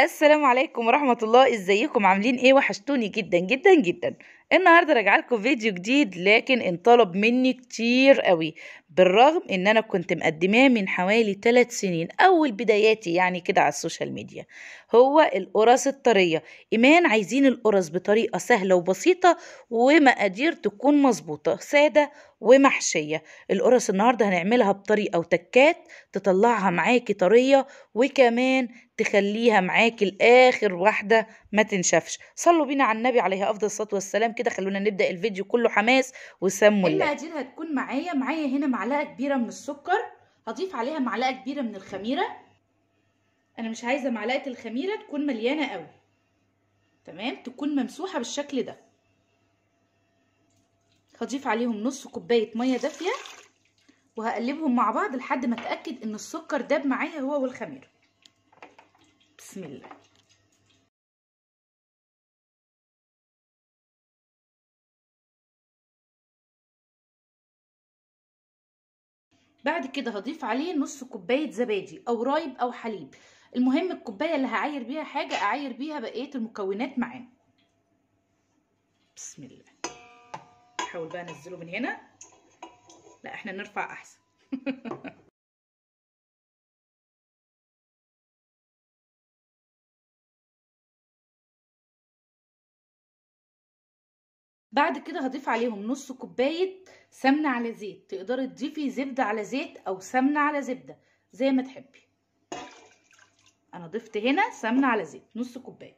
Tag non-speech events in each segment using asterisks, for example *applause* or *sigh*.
السلام عليكم ورحمة الله ازيكم عاملين ايه وحشتوني جدا جدا جدا النهاردة راجعلكم فيديو جديد لكن انطلب مني كتير قوي بالرغم ان انا كنت مقدماه من حوالي 3 سنين اول بداياتي يعني كده على السوشيال ميديا هو القرص الطرية ايمان عايزين القرص بطريقة سهلة وبسيطة ومقادير تكون مظبوطة سادة ومحشية القرص النهاردة هنعملها بطريقة وتكات تطلعها معاكي طرية وكمان تخليها معاك الاخر واحده ما تنشفش صلوا بينا على النبي عليه افضل الصلاه والسلام كده خلونا نبدا الفيديو كله حماس وسموا الله المقادير هتكون معايا معايا هنا معلقه كبيره من السكر هضيف عليها معلقه كبيره من الخميره انا مش عايزه معلقه الخميره تكون مليانه قوي تمام تكون ممسوحه بالشكل ده هضيف عليهم نص كوبايه ميه دافيه وهقلبهم مع بعض لحد ما اتاكد ان السكر داب معايا هو والخميره بسم الله بعد كده هضيف عليه نص كوبايه زبادي او رايب او حليب المهم الكوبايه اللي هعاير بيها حاجه اعاير بيها بقيه المكونات معانا بسم الله احاول بقى انزله من هنا لا احنا نرفع احسن *laughs* بعد كده هضيف عليهم نص كوبايه سمنه على زيت تقدري تضيفي زبده على زيت او سمنه على زبده زي ما تحبي انا ضفت هنا سمنه على زيت نص كوبايه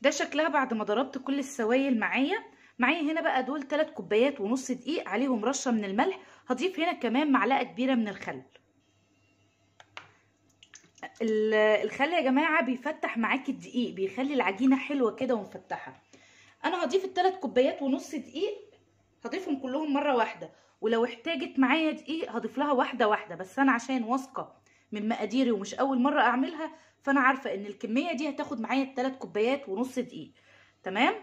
ده شكلها بعد ما ضربت كل السوائل معايا معايا هنا بقى دول 3 كوبايات ونص دقيق عليهم رشه من الملح هضيف هنا كمان معلقه كبيره من الخل الخل يا جماعه بيفتح معاك الدقيق بيخلي العجينه حلوه كده ومفتحه انا هضيف الثلاث كوبايات ونص دقيق هضيفهم كلهم مره واحده ولو احتاجت معايا دقيق هضيف لها واحده واحده بس انا عشان واثقه من مقاديري ومش اول مره اعملها فانا عارفه ان الكميه دي هتاخد معايا الثلاث كوبايات ونص دقيق تمام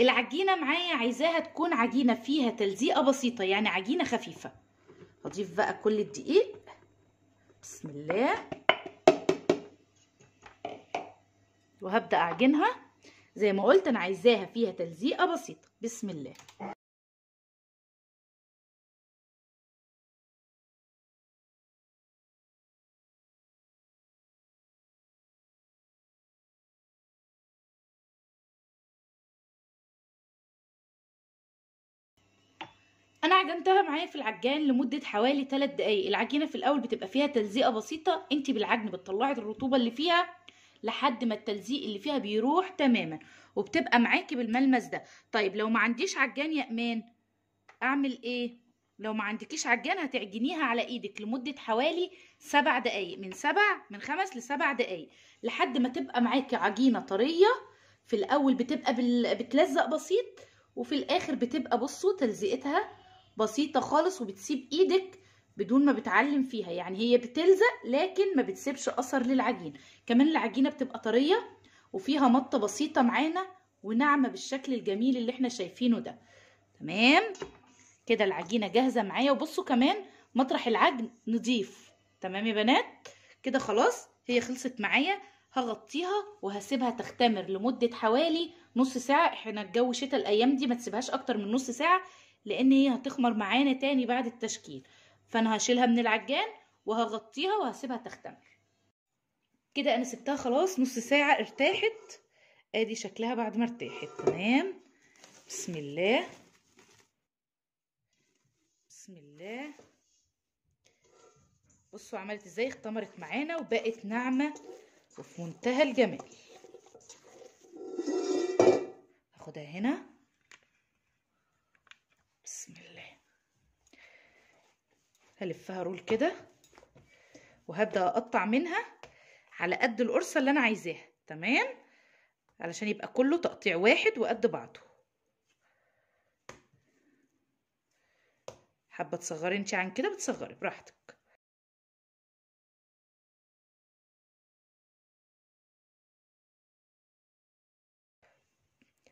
العجينه معايا عايزاها تكون عجينه فيها تلزيقه بسيطه يعني عجينه خفيفه هضيف بقى كل الدقيق بسم الله وهبدأ أعجنها زي ما قلت أنا عايزاها فيها تلزيقة بسيطة بسم الله انا عجنتها معايا في العجان لمده حوالي 3 دقايق العجينه في الاول بتبقى فيها تلزيقه بسيطه انت بالعجن بتطلعي الرطوبه اللي فيها لحد ما التلزيق اللي فيها بيروح تماما وبتبقى معاكي بالملمس ده طيب لو ما عنديش عجان يا امان اعمل ايه لو ما عندكيش عجان هتعجنيها على ايدك لمده حوالي سبع دقايق من سبع من خمس لسبع دقايق لحد ما تبقى معاكي عجينه طريه في الاول بتبقى بتلزق بسيط وفي الاخر بتبقى بصوا تلزيقتها بسيطة خالص وبتسيب ايدك بدون ما بتعلم فيها يعني هي بتلزق لكن ما بتسيبش اثر للعجين كمان العجينة بتبقى طرية وفيها مطة بسيطة معانا وناعمة بالشكل الجميل اللي احنا شايفينه ده تمام كده العجينة جاهزة معايا وبصوا كمان مطرح العجن نضيف تمام يا بنات كده خلاص هي خلصت معايا هغطيها وهسيبها تختمر لمدة حوالي نص ساعة احنا الجو شتا الايام دي ما تسيبهاش اكتر من نص ساعة لان هي هتخمر معانا تاني بعد التشكيل فانا هشيلها من العجان وهغطيها وهسيبها تختمر كده انا سبتها خلاص نص ساعه ارتاحت ادي شكلها بعد ما ارتاحت تمام بسم الله بسم الله بصوا عملت ازاي اختمرت معانا وبقت ناعمه وفي منتهى الجمال هاخدها هنا هلفها رول كده وهبدا اقطع منها على قد القرصه اللي انا عايزاها تمام علشان يبقى كله تقطيع واحد وقد بعضه حابه تصغري انت عن كده بتصغري براحتك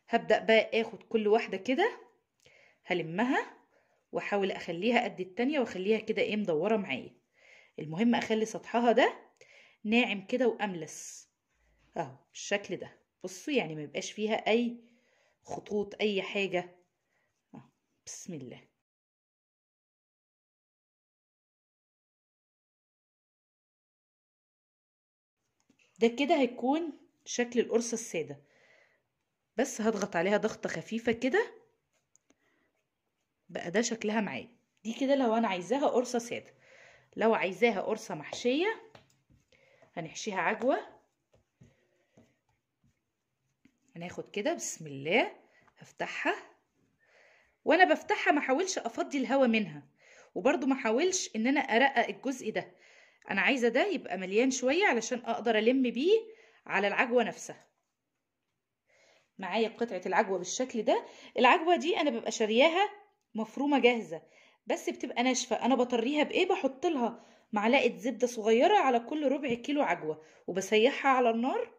هبدا بقى اخد كل واحده كده هلمها واحاول اخليها قد التانية واخليها كده ايه مدورة معايا المهم اخلي سطحها ده ناعم كده واملس اهو بالشكل ده بصوا يعني ما يبقاش فيها اي خطوط اي حاجة أهو. بسم الله ده كده هيكون شكل القرصة السادة بس هضغط عليها ضغطة خفيفة كده بقى ده شكلها معايا دي كده لو انا عايزاها قرصه ساده لو عايزاها قرصه محشيه هنحشيها عجوه هناخد كده بسم الله هفتحها وانا بفتحها ما احاولش افضي الهواء منها وبرده ما احاولش ان انا ارقق الجزء ده انا عايزه ده يبقى مليان شويه علشان اقدر الم بيه على العجوه نفسها معايا قطعه العجوه بالشكل ده العجوه دي انا ببقى شارياها مفرومه جاهزه بس بتبقى ناشفه انا بطريها بايه بحط لها معلقه زبده صغيره على كل ربع كيلو عجوه وبسيحها على النار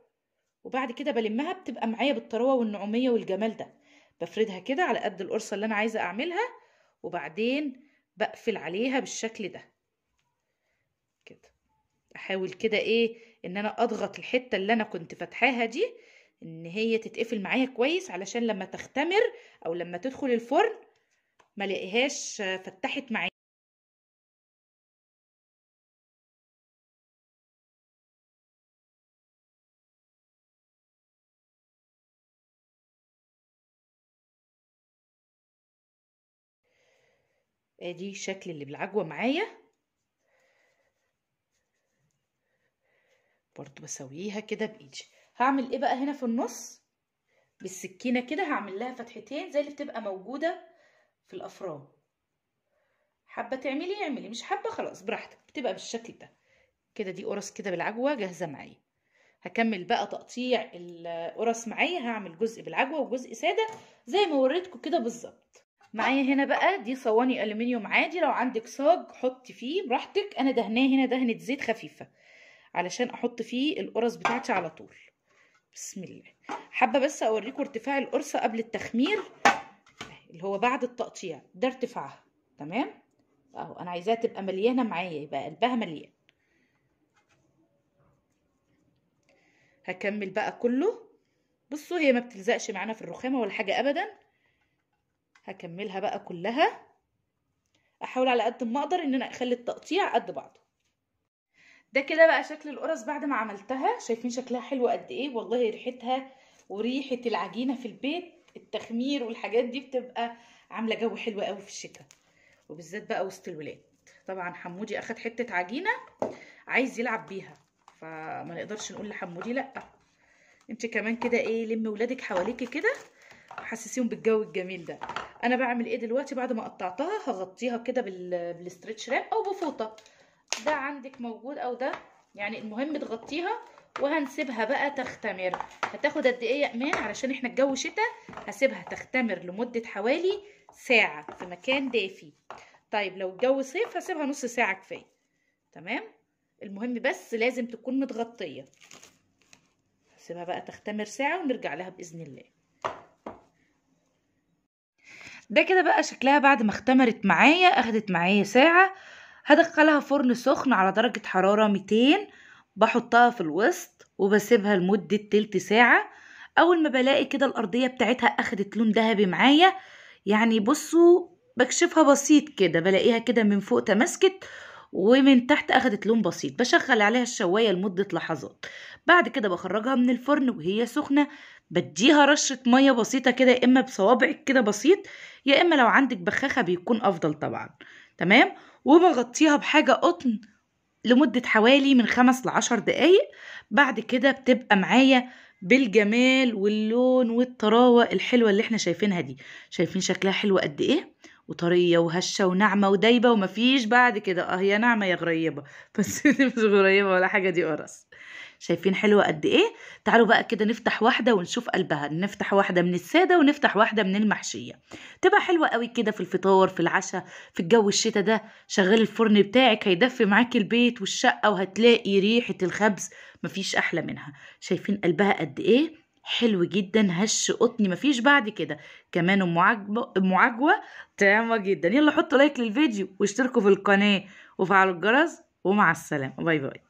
وبعد كده بلمها بتبقى معايا بالطراوه والنعوميه والجمال ده بفردها كده على قد القرصه اللي انا عايزه اعملها وبعدين بقفل عليها بالشكل ده كده احاول كده ايه ان انا اضغط الحته اللي انا كنت فاتحاها دي ان هي تتقفل معايا كويس علشان لما تختمر او لما تدخل الفرن ما لقيهاش فتحت معايا ادي شكل اللي بالعجوه معايا برضو بسويها كده بايدي هعمل ايه بقى هنا في النص بالسكينه كده هعمل لها فتحتين زي اللي بتبقى موجوده في الافراد حابه تعملي اعملي مش حابه خلاص براحتك بتبقى بالشكل ده كده دي قرص كده بالعجوه جاهزه معايا هكمل بقى تقطيع القرص معايا هعمل جزء بالعجوه وجزء ساده زي ما وريتكم كده بالظبط معايا هنا بقى دي صواني الومنيوم عادي لو عندك صاج حطي فيه براحتك انا دهناه هنا دهنه زيت خفيفه علشان احط فيه القرص بتاعتي على طول بسم الله حابه بس اوريكم ارتفاع القرصه قبل التخمير اللي هو بعد التقطيع ده ارتفاعها تمام اهو انا عايزاها تبقى مليانه معايا يبقى قلبها مليان هكمل بقى كله بصوا هي ما بتلزقش معانا في الرخامه ولا حاجه ابدا هكملها بقى كلها احاول على قد ما اقدر ان انا اخلي التقطيع قد بعضه ده كده بقى شكل القرص بعد ما عملتها شايفين شكلها حلو قد ايه والله ريحتها وريحه العجينه في البيت التخمير والحاجات دي بتبقى عامله جو حلو قوي في الشتاء وبالذات بقى وسط الولاد طبعا حمودي اخد حته عجينه عايز يلعب بيها فما نقدرش نقول لحمودي لا انت كمان كده ايه لم ولادك حواليكي كده حسسيهم بالجو الجميل ده انا بعمل ايه دلوقتي بعد ما قطعتها هغطيها كده بالستريتش راب او بفوطه ده عندك موجود او ده يعني المهم تغطيها وهنسيبها بقى تختمر هتاخد قد ايه يا امان علشان احنا الجو شتاء هسيبها تختمر لمده حوالي ساعه في مكان دافي طيب لو الجو صيف هسيبها نص ساعه كفايه تمام المهم بس لازم تكون متغطيه هسيبها بقى تختمر ساعه ونرجع لها باذن الله ده كده بقى شكلها بعد ما اختمرت معايا اخدت معايا ساعه هدخلها فرن سخن على درجه حراره 200 بحطها في الوسط وبسيبها لمدة تلت ساعة أول ما بلاقي كده الأرضية بتاعتها أخدت لون ذهبي معايا يعني بصوا بكشفها بسيط كده بلاقيها كده من فوق تماسكت ومن تحت أخدت لون بسيط بشغل عليها الشواية لمدة لحظات بعد كده بخرجها من الفرن وهي سخنة بديها رشة مية بسيطة كده يا إما بصوابعك كده بسيط يا إما لو عندك بخاخة بيكون أفضل طبعا تمام وبغطيها بحاجة قطن لمدة حوالي من خمس لعشر دقايق بعد كده بتبقى معايا بالجمال واللون والطراوة الحلوة اللي احنا شايفينها دي شايفين شكلها حلو قد ايه وطرية وهشة وناعمة ودايبة ومفيش بعد كده اه هي ناعمة يا غريبة *laughs* بس دي مش غريبة ولا حاجة دي قرص شايفين حلوة قد ايه تعالوا بقى كده نفتح واحدة ونشوف قلبها نفتح واحدة من السادة ونفتح واحدة من المحشية تبقى حلوة قوي كده في الفطار في العشاء في الجو الشتاء ده شغال الفرن بتاعك هيدفي معاك البيت والشقة وهتلاقي ريحة الخبز مفيش أحلى منها شايفين قلبها قد ايه حلو جدا هش قطني مفيش بعد كده كمان ام عجوه طعمه جدا يلا حطوا لايك للفيديو واشتركوا في القناه وفعلوا الجرس ومع السلامه باي باي